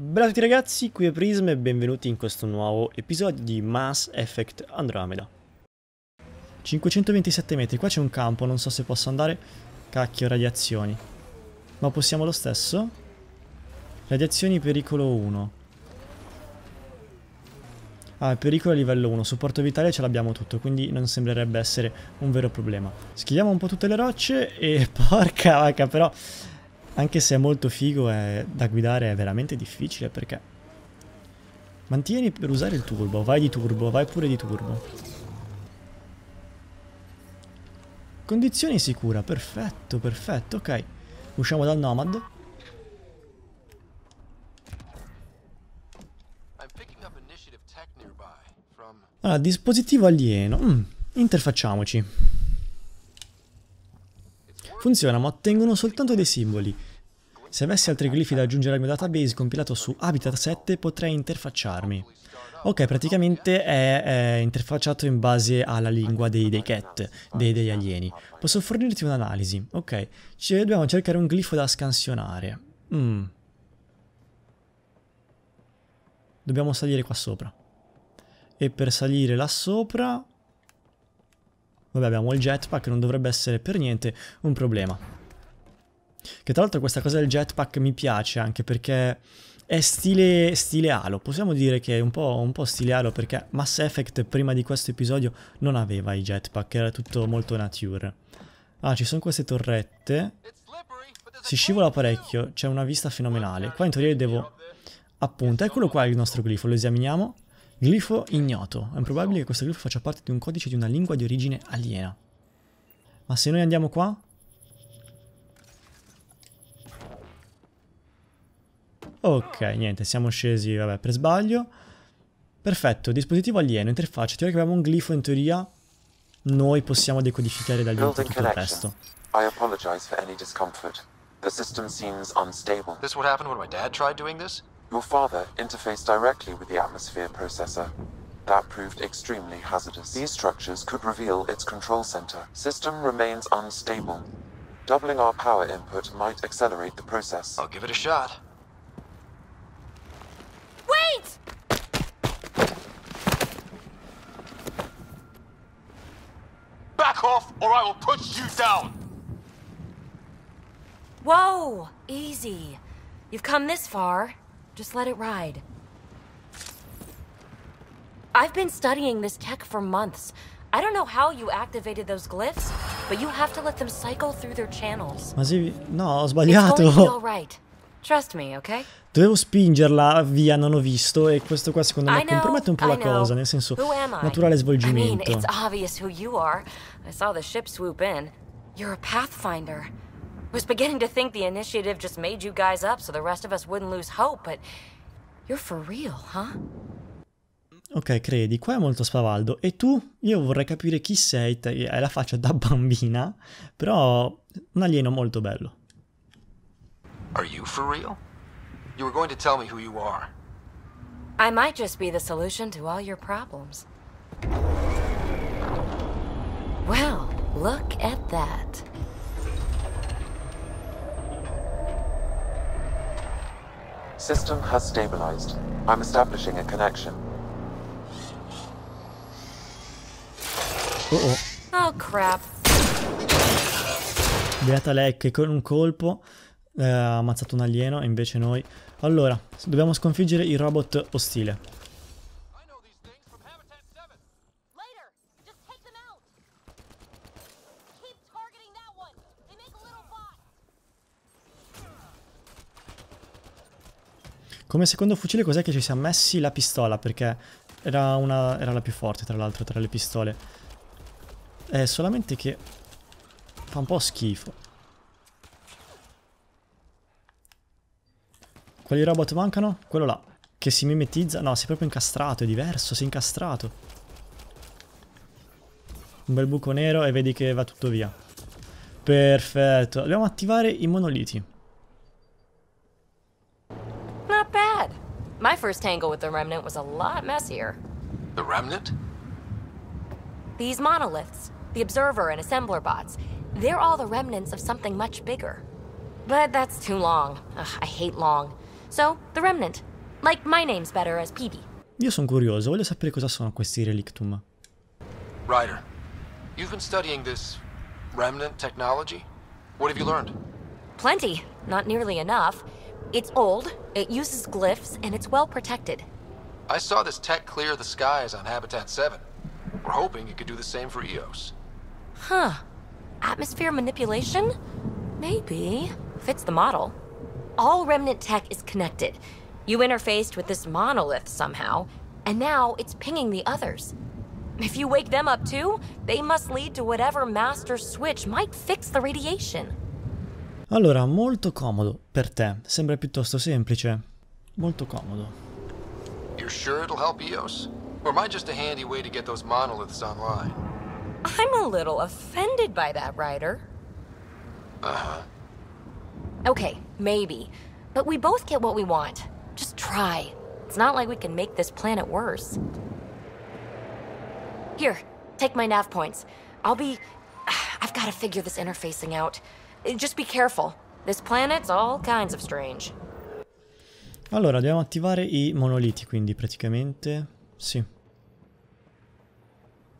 Bella a tutti ragazzi, qui è Prism e benvenuti in questo nuovo episodio di Mass Effect Andromeda 527 metri, qua c'è un campo, non so se posso andare Cacchio, radiazioni Ma possiamo lo stesso? Radiazioni pericolo 1 Ah, pericolo livello 1, supporto vitale ce l'abbiamo tutto, quindi non sembrerebbe essere un vero problema Schiviamo un po' tutte le rocce e porca vacca però anche se è molto figo, è, da guidare è veramente difficile perché... Mantieni per usare il turbo, vai di turbo, vai pure di turbo. Condizioni sicura, perfetto, perfetto, ok. Usciamo dal Nomad. Allora, dispositivo alieno. Mm, interfacciamoci. Funziona, ma ottengono soltanto dei simboli. Se avessi altri glifi da aggiungere al mio database compilato su Habitat 7 potrei interfacciarmi. Ok, praticamente è, è interfacciato in base alla lingua dei, dei cat, dei, degli alieni. Posso fornirti un'analisi. Ok, Ci dobbiamo cercare un glifo da scansionare. Mm. Dobbiamo salire qua sopra. E per salire là sopra... Vabbè, abbiamo il jetpack, non dovrebbe essere per niente un problema. Che tra l'altro questa cosa del jetpack mi piace anche perché è stile, stile Halo. Possiamo dire che è un po', un po' stile Halo perché Mass Effect prima di questo episodio non aveva i jetpack, era tutto molto nature. Ah, ci sono queste torrette. Si scivola parecchio, c'è una vista fenomenale. Qua in teoria devo... Appunto, eccolo qua il nostro glifo, lo esaminiamo. Glifo ignoto. È improbabile che questo glifo faccia parte di un codice di una lingua di origine aliena. Ma se noi andiamo qua, Ok, niente, siamo scesi, vabbè, per sbaglio. Perfetto, dispositivo alieno, interfaccia. Ti abbiamo un glifo in teoria. Noi possiamo decodificare dagli altri tutto il resto. I apologize for any discomfort. The system seems unstable. This what happened when my dad tried doing this? Your father interfaced directly with the atmosphere processor. That proved extremely hazardous. These structures could reveal its control center. System remains unstable. Doubling our power input might accelerate the process. I'll give it a shot. or I will put you down! Whoa! Easy. You've come this far. Just let it ride. I've been studying this tech for months. I don't know how you activated those glyphs, but you have to let them cycle through their channels. Ma sì, no, ho sbagliato. It's going to be all right. Me, okay? Dovevo spingerla via, non ho visto, e questo qua secondo me compromette un po' la cosa, nel senso naturale svolgimento. I mean, it's who you are. I saw the ship swoop in. You're a pathfinder. Was beginning to think the initiative just made you guys up so the rest of us wouldn't lose hope, but you're for real, huh? Ok, credi, qua è molto spavaldo. E tu? Io vorrei capire chi sei, hai la faccia da bambina, però un alieno molto bello. Are you for real? You were going to tell me who you are. I might just be the solution to all your problems. Well, look at that. System has stabilized. I'm establishing a connection. Oh, oh. oh crap. Beata Lec che con un colpo eh, ha ammazzato un alieno e invece noi... Allora, dobbiamo sconfiggere il robot ostile. Come secondo fucile cos'è che ci siamo messi? La pistola, perché era, una, era la più forte tra l'altro tra le pistole. È solamente che fa un po' schifo. Quali robot mancano? Quello là. Che si mimetizza. No, si è proprio incastrato, è diverso, si è incastrato. Un bel buco nero e vedi che va tutto via. Perfetto. Dobbiamo attivare i monoliti. Not bad. My first tangle with the remnant was a lot messier. The remnant? These monoliths, the observer and assembler bots, they're all the remnants of something much bigger. But that's too long. Ugh, I hate long. So, the remnant. Like my name's better as Petey. Io sono curioso, voglio sapere cosa sono questi relictum. Ryder, you've been studying this remnant technology? What have you learned? Plenty, not nearly enough. It's old, it uses glyphs, and it's well protected. I saw this tech clear the skies on Habitat 7. We're hoping it could do the same for EOS. Huh. Atmosphere manipulation? Maybe. Fits the model all Remnant tech is connected. You interfaced with this monolith somehow, and now it's pinging the others. If you wake them up too, they must lead to whatever master switch might fix the radiation. Allora, molto comodo per te. Sembra piuttosto semplice. Molto comodo. You're sure it'll help EOS? Or am I just a handy way to get those monoliths online? I'm a little offended by that, Ryder. Uh-huh. Okay, maybe. But we both get what we want. Just try. It's not like we can make this planet worse. Here, take my nav points. I'll be... I've got to figure this interfacing out. Eh, just be careful. This planet's all kinds of strange. Allora, dobbiamo attivare i monoliti, quindi praticamente... Sì.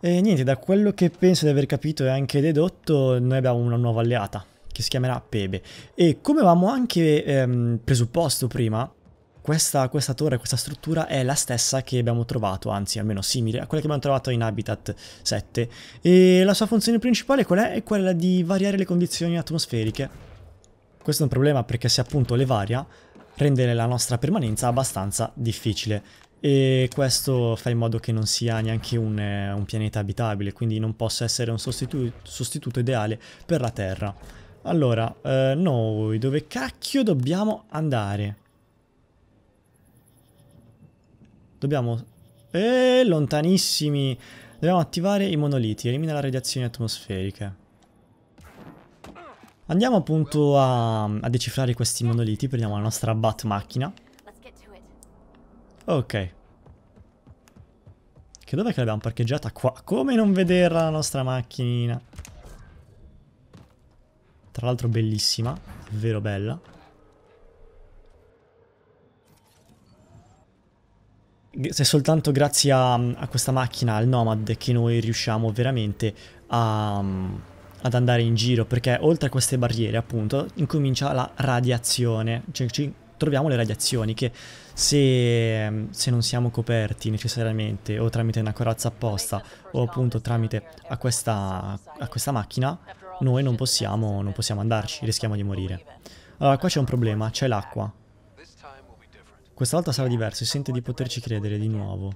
E niente, da quello che penso di aver capito e anche dedotto, noi abbiamo una nuova alleata che si chiamerà Pebe. E come avevamo anche ehm, presupposto prima, questa, questa, torre, questa struttura è la stessa che abbiamo trovato, anzi almeno simile a quella che abbiamo trovato in Habitat 7 e la sua funzione principale qual è? È quella di variare le condizioni atmosferiche. Questo è un problema perché se appunto le varia rende la nostra permanenza abbastanza difficile e questo fa in modo che non sia neanche un, un pianeta abitabile, quindi non possa essere un sostituto, sostituto ideale per la Terra. Allora, eh, noi dove cacchio dobbiamo andare? Dobbiamo... Eh, lontanissimi! Dobbiamo attivare i monoliti, elimina la radiazione atmosferica. Andiamo appunto a, a decifrare questi monoliti, prendiamo la nostra bat macchina. Ok. Che dov'è che l'abbiamo parcheggiata? Qua. Come non vederla la nostra macchinina? Tra l'altro bellissima, davvero bella. è soltanto grazie a, a, questa macchina, al Nomad, che noi riusciamo veramente a, ad andare in giro, perché oltre a queste barriere, appunto, incomincia la radiazione, cioè ci troviamo le radiazioni che se, se non siamo coperti necessariamente o tramite una corazza apposta o appunto tramite a questa, a questa macchina noi non possiamo, non possiamo andarci, rischiamo di morire. Allora, ah, qua c'è un problema, c'è l'acqua. Questa volta sarà diverso, si sente di poterci credere di nuovo.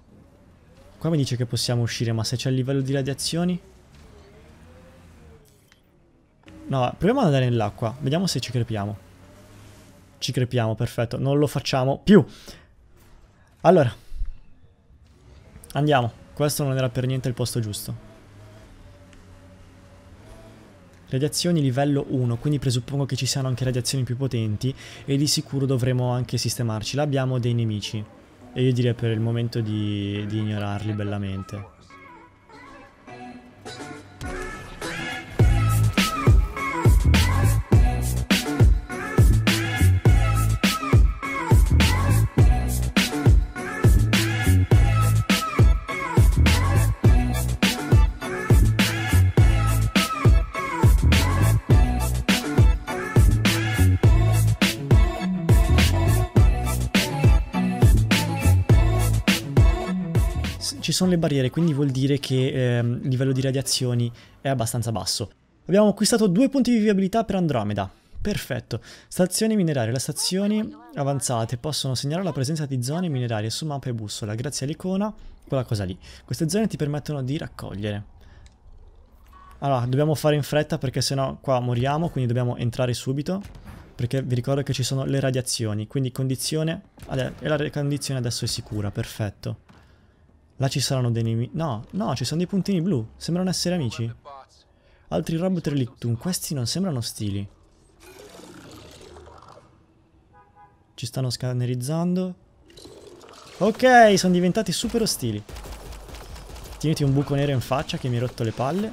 Qua mi dice che possiamo uscire, ma se c'è il livello di radiazioni... No, proviamo ad andare nell'acqua, vediamo se ci crepiamo. Ci crepiamo, perfetto, non lo facciamo più. Allora, andiamo. Questo non era per niente il posto giusto. Radiazioni livello 1, quindi presuppongo che ci siano anche radiazioni più potenti e di sicuro dovremo anche sistemarci. Là abbiamo dei nemici e io direi per il momento di, di ignorarli bellamente. ci sono le barriere, quindi vuol dire che ehm, il livello di radiazioni è abbastanza basso. Abbiamo acquistato due punti di viabilità per Andromeda. Perfetto. Stazioni minerarie. Le stazioni avanzate possono segnalare la presenza di zone minerarie su mappa e bussola grazie all'icona, quella cosa lì. Queste zone ti permettono di raccogliere. Allora, dobbiamo fare in fretta perché sennò qua moriamo, quindi dobbiamo entrare subito. Perché vi ricordo che ci sono le radiazioni, quindi condizione... E la condizione adesso è sicura, perfetto. Là ci saranno dei nemici. No, no, ci sono dei puntini blu. Sembrano essere amici. Altri robot relictum. Questi non sembrano ostili. Ci stanno scannerizzando. Ok, sono diventati super ostili. Tieniti un buco nero in faccia che mi ha rotto le palle.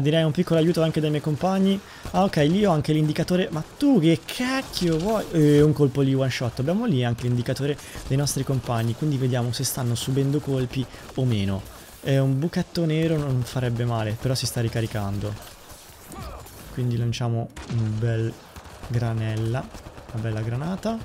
gradirei un piccolo aiuto anche dai miei compagni. Ah ok, lì ho anche l'indicatore... Ma tu che cacchio vuoi? Eh, un colpo lì, one shot. Abbiamo lì anche l'indicatore dei nostri compagni, quindi vediamo se stanno subendo colpi o meno. Eh, un buchetto nero non farebbe male, però si sta ricaricando. Quindi lanciamo un bel granella, una bella granata.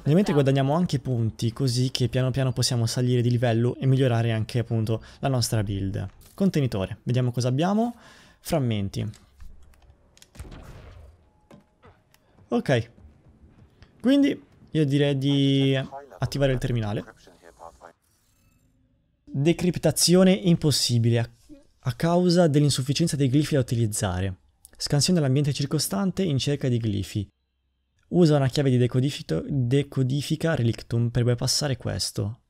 Ovviamente guadagniamo anche punti così che piano piano possiamo salire di livello e migliorare anche appunto la nostra build. Contenitore, vediamo cosa abbiamo. Frammenti. Ok. Quindi io direi di attivare il terminale. Decriptazione impossibile a causa dell'insufficienza dei glifi da utilizzare. Scansione dell'ambiente circostante in cerca di glifi. Usa una chiave di decodifica relictum per bypassare questo.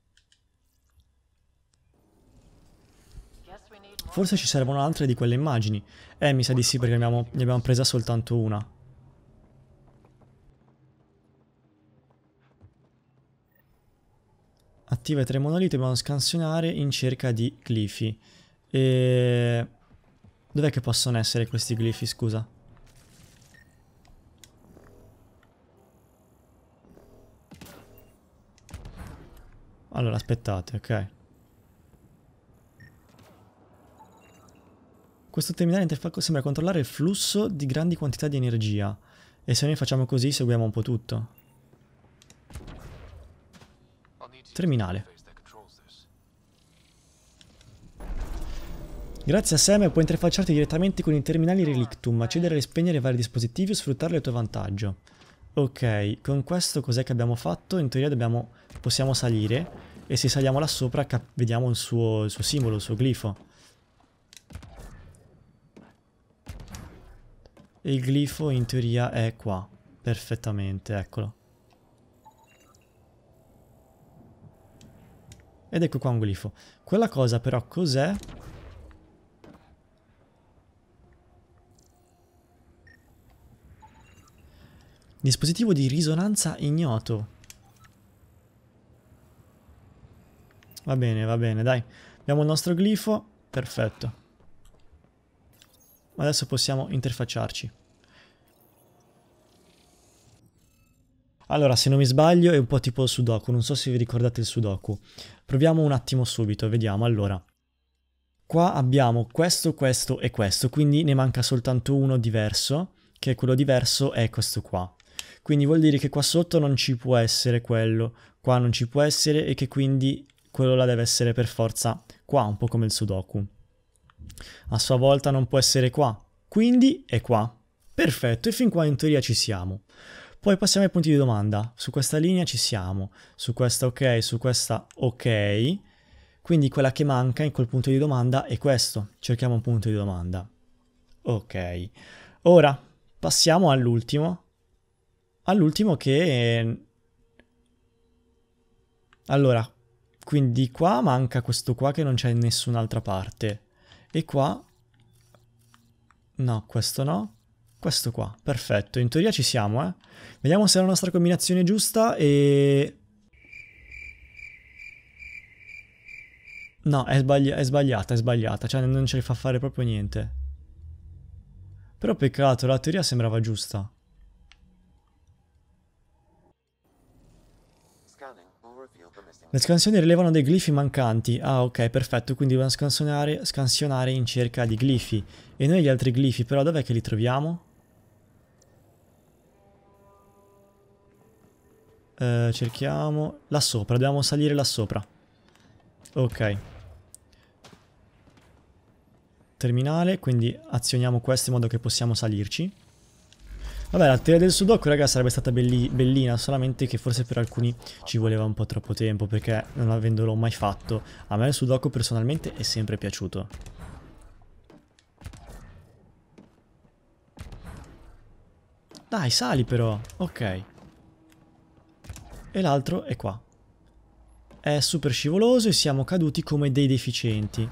Forse ci servono altre di quelle immagini. Eh, mi sa di sì perché ne abbiamo, ne abbiamo presa soltanto una. Attiva i tre monoliti, dobbiamo scansionare in cerca di glifi. E... Dov'è che possono essere questi glifi, scusa? Allora, aspettate, ok. Questo terminale interfalco sembra controllare il flusso di grandi quantità di energia. E se noi facciamo così seguiamo un po' tutto. Terminale. Grazie a Sam puoi interfacciarti direttamente con i terminali Relictum, accedere e spegnere vari dispositivi o sfruttarli a tuo vantaggio. Ok, con questo cos'è che abbiamo fatto? In teoria dobbiamo, possiamo salire e se saliamo là sopra vediamo il suo, il suo simbolo, il suo glifo. il glifo in teoria è qua, perfettamente, eccolo. Ed ecco qua un glifo. Quella cosa però cos'è? Dispositivo di risonanza ignoto. Va bene, va bene, dai. Abbiamo il nostro glifo, perfetto. Adesso possiamo interfacciarci. Allora, se non mi sbaglio è un po' tipo il sudoku, non so se vi ricordate il sudoku. Proviamo un attimo subito, vediamo. Allora, qua abbiamo questo, questo e questo, quindi ne manca soltanto uno diverso, che quello diverso è questo qua. Quindi vuol dire che qua sotto non ci può essere quello, qua non ci può essere e che quindi quello là deve essere per forza qua, un po' come il sudoku. A sua volta non può essere qua, quindi è qua. Perfetto, e fin qua in teoria ci siamo. Poi passiamo ai punti di domanda. Su questa linea ci siamo, su questa ok, su questa ok. Quindi quella che manca in quel punto di domanda è questo. Cerchiamo un punto di domanda. Ok. Ora passiamo all'ultimo. All'ultimo che... È... Allora, quindi qua manca questo qua che non c'è in nessun'altra parte. E qua... No, questo no. Questo qua, perfetto. In teoria ci siamo, eh. Vediamo se è la nostra combinazione è giusta e... No, è, sbagli è sbagliata, è sbagliata. Cioè non ce li fa fare proprio niente. Però peccato, la teoria sembrava giusta. Le scansioni rilevano dei glifi mancanti. Ah, ok, perfetto. Quindi dobbiamo scansionare, scansionare in cerca di glifi. E noi gli altri glifi, però, dov'è che li troviamo? Eh, cerchiamo... Là sopra, dobbiamo salire là sopra. Ok. Terminale, quindi azioniamo questo in modo che possiamo salirci. Vabbè, la teoria del sudoku, raga, sarebbe stata belli bellina, solamente che forse per alcuni ci voleva un po' troppo tempo, perché non avendolo mai fatto, a me il sudoku personalmente è sempre piaciuto. Dai, sali però. Ok. E l'altro è qua. È super scivoloso e siamo caduti come dei deficienti.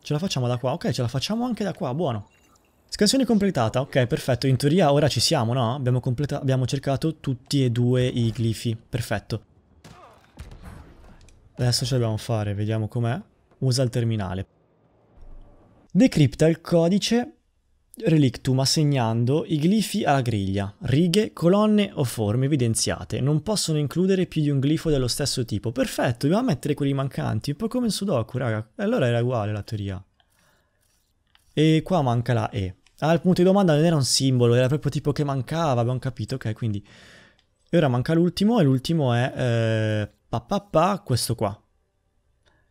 Ce la facciamo da qua? Ok, ce la facciamo anche da qua, buono. Scansione completata, ok, perfetto. In teoria ora ci siamo, no? Abbiamo, abbiamo cercato tutti e due i glifi, perfetto. Adesso ce dobbiamo fare, vediamo com'è. Usa il terminale. Decripta il codice relictum assegnando i glifi alla griglia, righe, colonne o forme evidenziate. Non possono includere più di un glifo dello stesso tipo. Perfetto, dobbiamo mettere quelli mancanti, un po' come in Sudoku, raga. E allora era uguale la teoria. E qua manca la E. Al punto di domanda non era un simbolo, era proprio tipo che mancava, abbiamo capito, ok, quindi... E ora manca l'ultimo, e l'ultimo è... Eh, pa, pa, pa, questo qua.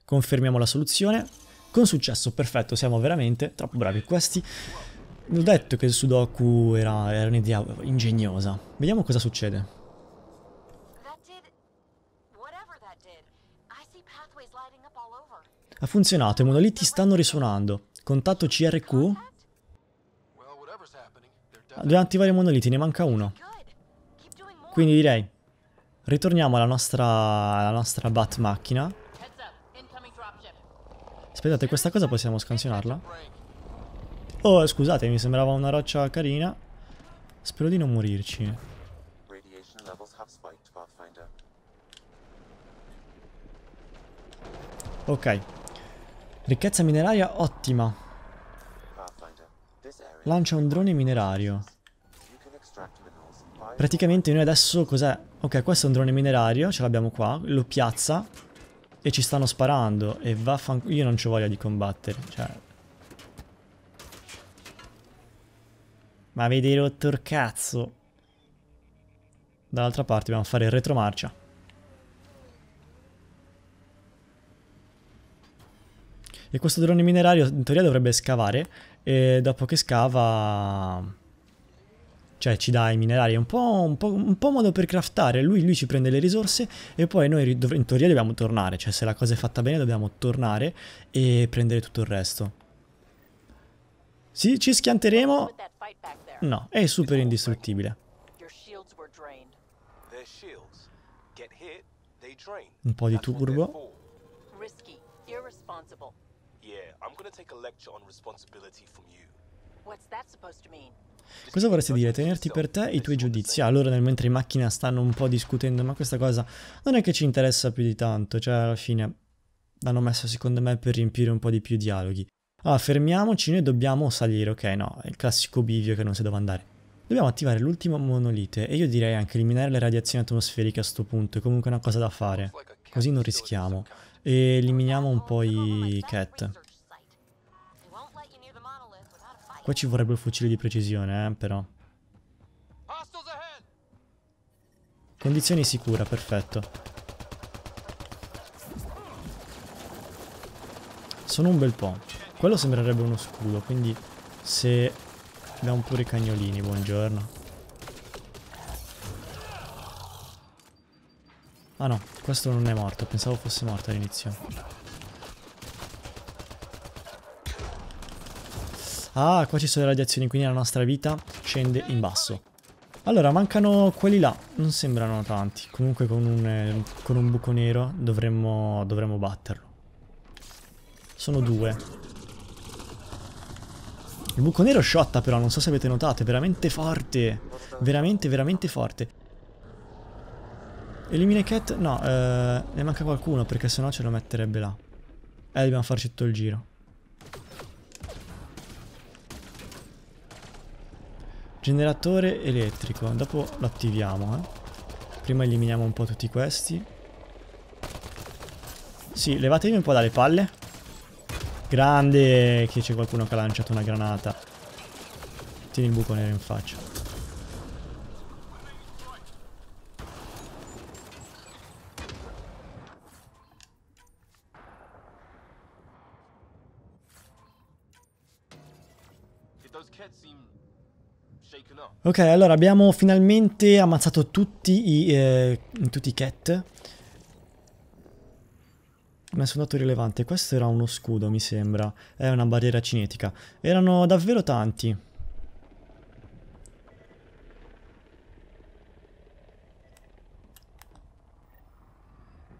Confermiamo la soluzione. Con successo, perfetto, siamo veramente troppo bravi questi. Ho detto che il Sudoku era, era un'idea ingegnosa. Vediamo cosa succede. Ha funzionato, i monoliti stanno risuonando. Contatto CRQ? Dobbiamo attivare i monoliti, ne manca uno. Quindi direi, ritorniamo alla nostra, alla nostra bat macchina. Aspettate, questa cosa possiamo scansionarla? Oh, scusate, mi sembrava una roccia carina. Spero di non morirci. Ok Ricchezza mineraria ottima. Lancia un drone minerario. Praticamente noi adesso cos'è? Ok, questo è un drone minerario, ce l'abbiamo qua, lo piazza e ci stanno sparando e vaffanculo... Io non ho voglia di combattere, cioè... Ma avete rotto il cazzo. Dall'altra parte dobbiamo fare il retromarcia. E questo drone minerario in teoria dovrebbe scavare e dopo che scava... Cioè ci dà i minerali, è un po', un, po', un po modo per craftare, lui, lui, ci prende le risorse e poi noi in teoria dobbiamo tornare, cioè se la cosa è fatta bene dobbiamo tornare e prendere tutto il resto. Sì, ci schianteremo? No, è super indistruttibile. Un po' di turbo. Risky, irresponsible. Cosa vorresti dire? Tenerti per te i tuoi giudizi. Allora nel mentre in macchina stanno un po' discutendo, ma questa cosa non è che ci interessa più di tanto, cioè alla fine l'hanno messa secondo me per riempire un po' di più dialoghi. Allora fermiamoci, noi dobbiamo salire, ok no, è il classico bivio che non si dove andare. Dobbiamo attivare l'ultimo monolite e io direi anche eliminare le radiazioni atmosferiche a sto punto, è comunque una cosa da fare, così non rischiamo. E eliminiamo un po' i cat. Qua ci vorrebbe il fucile di precisione, eh, però. Condizioni sicura, perfetto. Sono un bel po'. Quello sembrerebbe uno scudo, quindi se... Abbiamo pure i cagnolini, buongiorno. Ah no, questo non è morto, pensavo fosse morto all'inizio. Ah, qua ci sono le radiazioni, quindi la nostra vita scende in basso. Allora, mancano quelli là, non sembrano tanti. Comunque con un, eh, con un buco nero dovremmo, dovremmo batterlo. Sono due. Il buco nero è sciotta però, non so se avete notato, è veramente forte. Veramente, veramente forte. Elimine cat? No, eh, ne manca qualcuno perché sennò ce lo metterebbe là. eh, dobbiamo farci tutto il giro. Generatore elettrico, dopo lo attiviamo, eh. Prima eliminiamo un po' tutti questi. Sì, levatevi un po' dalle palle. Grande che c'è qualcuno che ha lanciato una granata. Tieni il buco nero in faccia. Ok, allora abbiamo finalmente ammazzato tutti i, eh, tutti i cat. Messo un dato rilevante. Questo era uno scudo, mi sembra. È una barriera cinetica. Erano davvero tanti.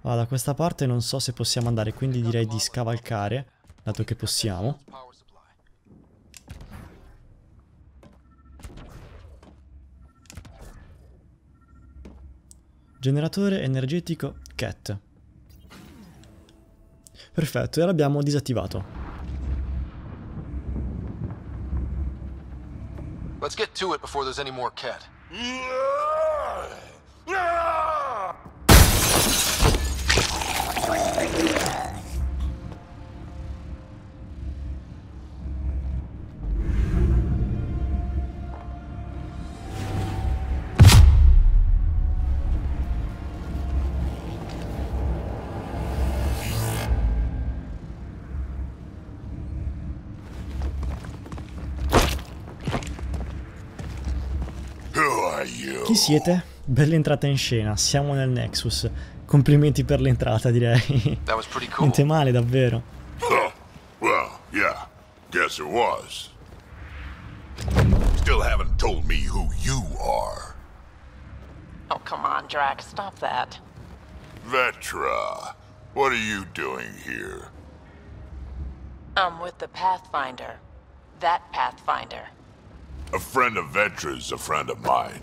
Ah, da questa parte non so se possiamo andare, quindi direi di scavalcare, dato che possiamo. Generatore energetico CAT. Perfetto, e l'abbiamo disattivato. Let's get to it before there's any more cat. Quanti siete? Bella entrata in scena, siamo nel Nexus. Complimenti per l'entrata, direi. That was pretty cool. Niente male, davvero. Oh, well, yeah. Guess it was. Still haven't told me who you are. Oh, come on, Drax, stop that. Vetra, what are you doing here? I'm with the Pathfinder. That Pathfinder. A friend of Vetra's a friend of mine.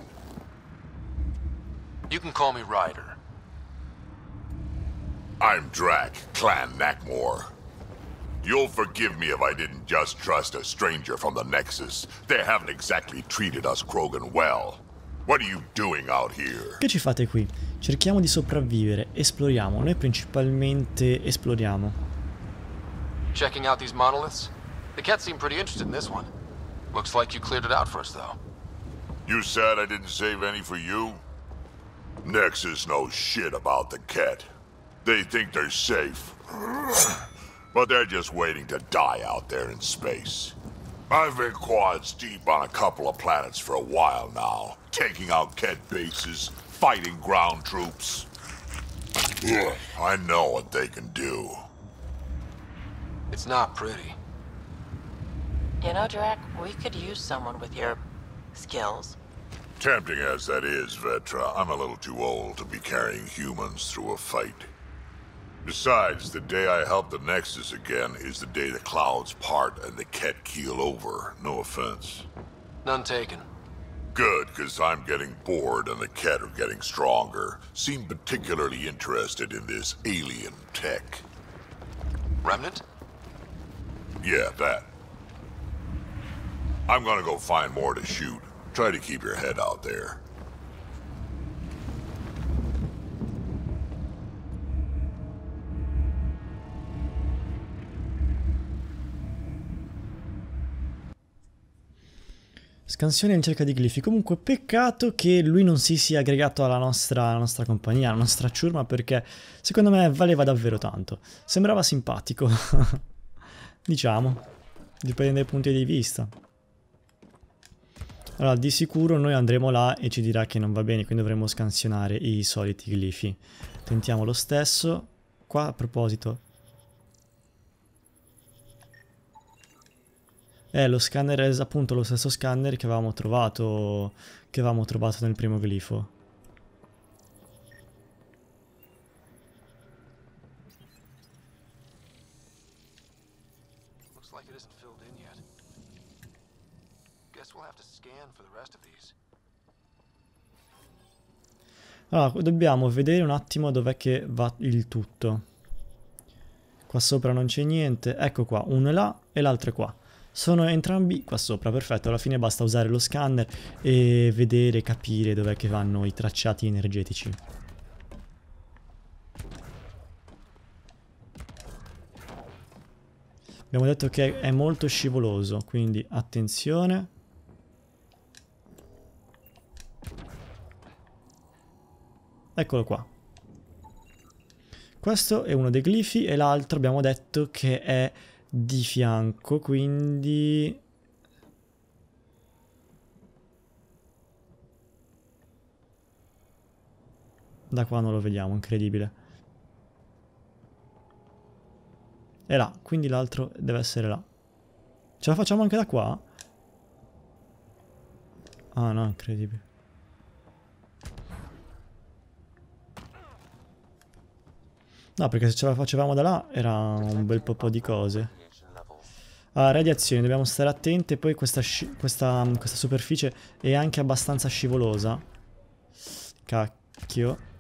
You can call me Ryder. I'm Drac, Clan Nackmore. You'll forgive me if I didn't just trust a stranger from the Nexus. They haven't exactly treated us Krogan well. What are you doing out here? Che ci fate qui? Cerchiamo di sopravvivere, esploriamo, noi principalmente esploriamo. Checking out these monoliths? The cat seemed pretty interested in this one. Looks like you cleared it out for us though. You said I didn't save any for you? Nexus knows shit about the cat. They think they're safe. But they're just waiting to die out there in space. I've been quads deep on a couple of planets for a while now, taking out Ket bases, fighting ground troops. I know what they can do. It's not pretty. You know, Drac, we could use someone with your skills. Tempting as that is, Vetra, I'm a little too old to be carrying humans through a fight. Besides, the day I help the Nexus again is the day the clouds part and the cat keel over. No offense. None taken. Good, because I'm getting bored and the cat are getting stronger. Seem particularly interested in this alien tech. Remnant? Yeah, that. I'm gonna go find more to shoot. Try to keep your head out there. Scansione in cerca di glifi. Comunque, peccato che lui non si sia aggregato alla nostra, alla nostra compagnia, alla nostra ciurma, perché secondo me valeva davvero tanto. Sembrava simpatico, diciamo, dipende dai punti di vista. Allora, di sicuro noi andremo là e ci dirà che non va bene, quindi dovremo scansionare i soliti glifi. Tentiamo lo stesso. Qua, a proposito... Eh, lo scanner è appunto lo stesso scanner che avevamo trovato, che avevamo trovato nel primo glifo. Looks like it isn't filled in yet. Allora, dobbiamo vedere un attimo dov'è che va il tutto. Qua sopra non c'è niente, ecco qua, uno è là e l'altro è qua. Sono entrambi qua sopra, perfetto, alla fine basta usare lo scanner e vedere, capire dov'è che vanno i tracciati energetici. Abbiamo detto che è molto scivoloso, quindi attenzione. Eccolo qua. Questo è uno dei glifi e l'altro abbiamo detto che è di fianco, quindi... Da qua non lo vediamo, incredibile. È là, quindi l'altro deve essere là. Ce la facciamo anche da qua? Ah no, incredibile. No, perché se ce la facevamo da là era un bel po' di cose. Ah, radiazioni, dobbiamo stare attenti. Poi questa, questa, questa superficie è anche abbastanza scivolosa. Cacchio.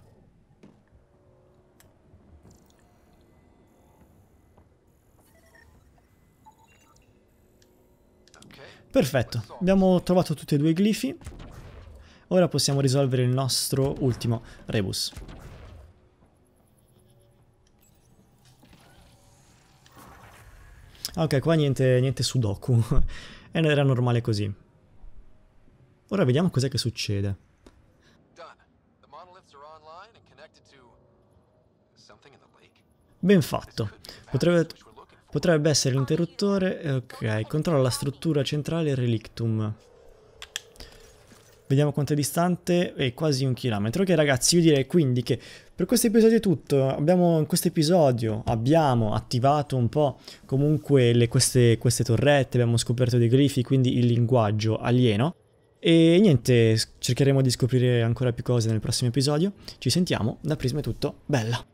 Perfetto, abbiamo trovato tutti e due i glifi. Ora possiamo risolvere il nostro ultimo rebus. Ah, ok, qua niente, niente sudoku. Era normale così. Ora vediamo cos'è che succede. Ben fatto. Potrebbe, potrebbe essere l'interruttore. Ok, controlla la struttura centrale relictum. Vediamo quanto è distante, è quasi un chilometro. Ok ragazzi, io direi quindi che per questo episodio è tutto, abbiamo, in questo episodio abbiamo attivato un po' comunque le, queste, queste torrette, abbiamo scoperto dei grifi, quindi il linguaggio alieno. E niente, cercheremo di scoprire ancora più cose nel prossimo episodio. Ci sentiamo, da Prisma è tutto, bella!